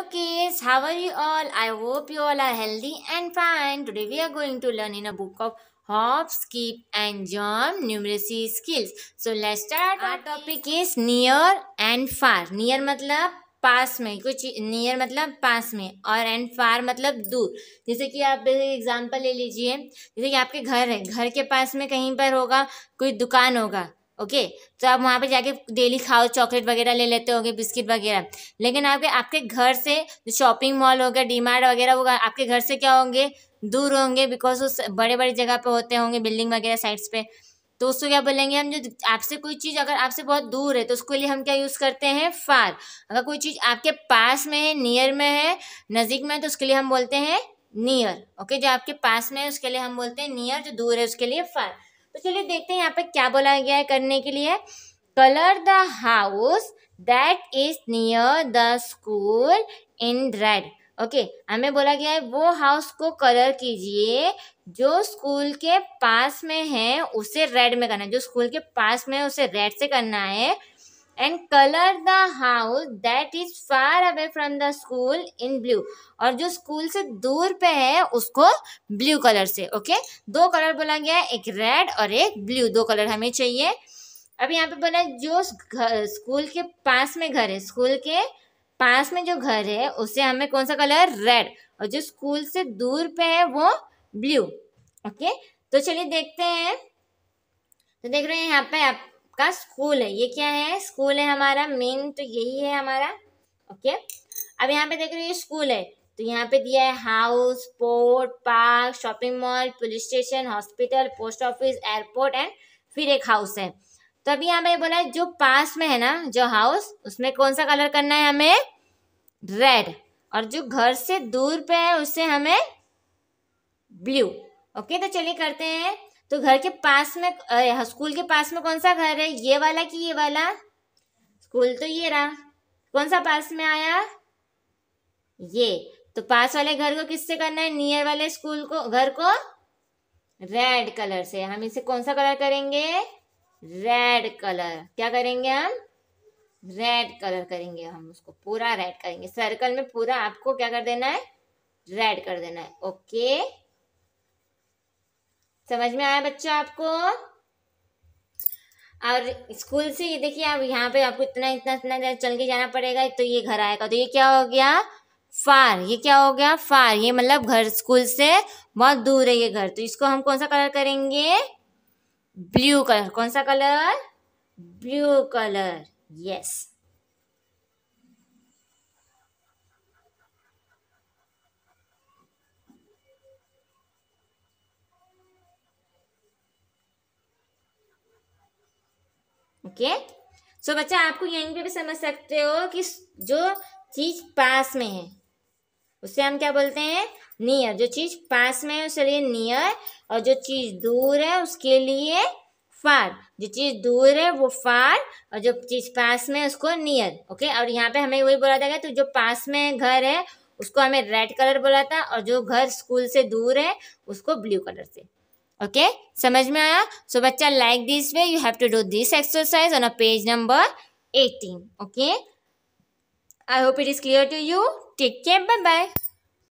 Hello kids, how are you all? I hope you all are healthy and fine. Today we are going to learn in a book of hop, skip and jump numeracy skills. So let's start. Our topic is near and far. Near मतलब पास में कुछ near मतलब पास में और and far मतलब दूर जैसे कि आप एग्जांपल ले लीजिए जैसे कि आपके घर है घर के पास में कहीं पर होगा कोई दुकान होगा ओके तो आप वहाँ पे जाके डेली खाओ चॉकलेट वगैरह ले लेते होंगे बिस्किट वगैरह लेकिन आपके आपके घर से जो शॉपिंग मॉल हो गया डी मार्ट वगैरह वो आपके घर से क्या होंगे दूर होंगे बिकॉज उस बड़े बड़े जगह पे होते होंगे बिल्डिंग वगैरह साइड्स पे तो उसको क्या बोलेंगे हम जो आपसे कोई चीज़ अगर आपसे बहुत दूर है तो उसके लिए हम क्या यूज़ करते हैं फार अगर कोई चीज़ आपके पास में है नियर में है नज़दीक में है तो उसके लिए हम बोलते हैं नियर ओके जो आपके पास में है उसके लिए हम बोलते हैं नियर जो दूर है उसके लिए फार तो चलिए देखते हैं यहाँ पे क्या बोला गया है करने के लिए colour the house that is near the school in red okay हमें बोला गया है वो हाउस को कलर कीजिए जो स्कूल के पास में है उसे रेड में करना है जो स्कूल के पास में है उसे रेड से करना है and colour the house that is far away from the school in blue और जो स्कूल से दूर पे है उसको ब्लू कलर से ओके okay? दो कलर बोला गया एक रेड और एक ब्लू दो कलर हमें चाहिए अब यहाँ पे बोला जो स्कूल के पास में घर है स्कूल के पास में जो घर है उसे हमें कौन सा कलर रेड और जो स्कूल से दूर पे है वो ब्लू ओके okay? तो चलिए देखते हैं तो देख रहे हैं यहाँ पे आप आपका स्कूल है ये क्या है स्कूल है हमारा मेन तो यही है हमारा ओके अब यहाँ पे देख रहे हो ये स्कूल है तो यहाँ पे दिया है house port park shopping mall police station hospital post office airport and फिर एक हाउस है तो अभी यहाँ पे बोला है जो पास में है ना जो हाउस उसमें कौन सा कलर करना है हमें रेड और जो घर से दूर पे है उससे हमें ब्लू ओके तो चलिए करते हैं तो घर के पास में स्कूल के पास में कौन सा घर है ये वाला कि ये वाला स्कूल तो ये रहा कौन सा पास में आया ये तो पास वाले घर को किससे करना है नियर वाले स्कूल को घर को रेड कलर से हम इसे कौन सा कलर करेंगे रेड कलर क्या करेंगे हम रेड कलर करेंगे हम उसको पूरा रेड करेंगे सर्कल में पूरा आपको क्या कर देना है रेड कर देना है ओके समझ में आया बच्चों आपको और स्कूल से ये देखिए आप यहाँ पे आपको इतना इतना इतना चल के जाना पड़ेगा तो ये घर आएगा तो ये क्या हो गया फार ये क्या हो गया फार ये मतलब घर स्कूल से बहुत दूर है ये घर तो इसको हम कौन सा कलर करेंगे ब्लू कलर कौन सा colour blue colour yes okay so बच्चा आपको यहीं पे भी समझ सकते हो कि जो चीज़ पास में है उसे हम क्या बोलते हैं नियर जो चीज़ पास में है उसके लिए नियर और जो चीज़ दूर है उसके लिए फार जो चीज़ दूर है वो फार और जो चीज़ पास में है उसको नियर ओके और यहाँ पे हमें वही बोला था तो जो पास में घर है उसको हमें रेड कलर बोला था और जो घर स्कूल से दूर है उसको ब्लू कलर से ओके समझ में आया सो so, बच्चा like this way you have to do this exercise on a page number eighteen okay I hope it is clear to you take care bye bye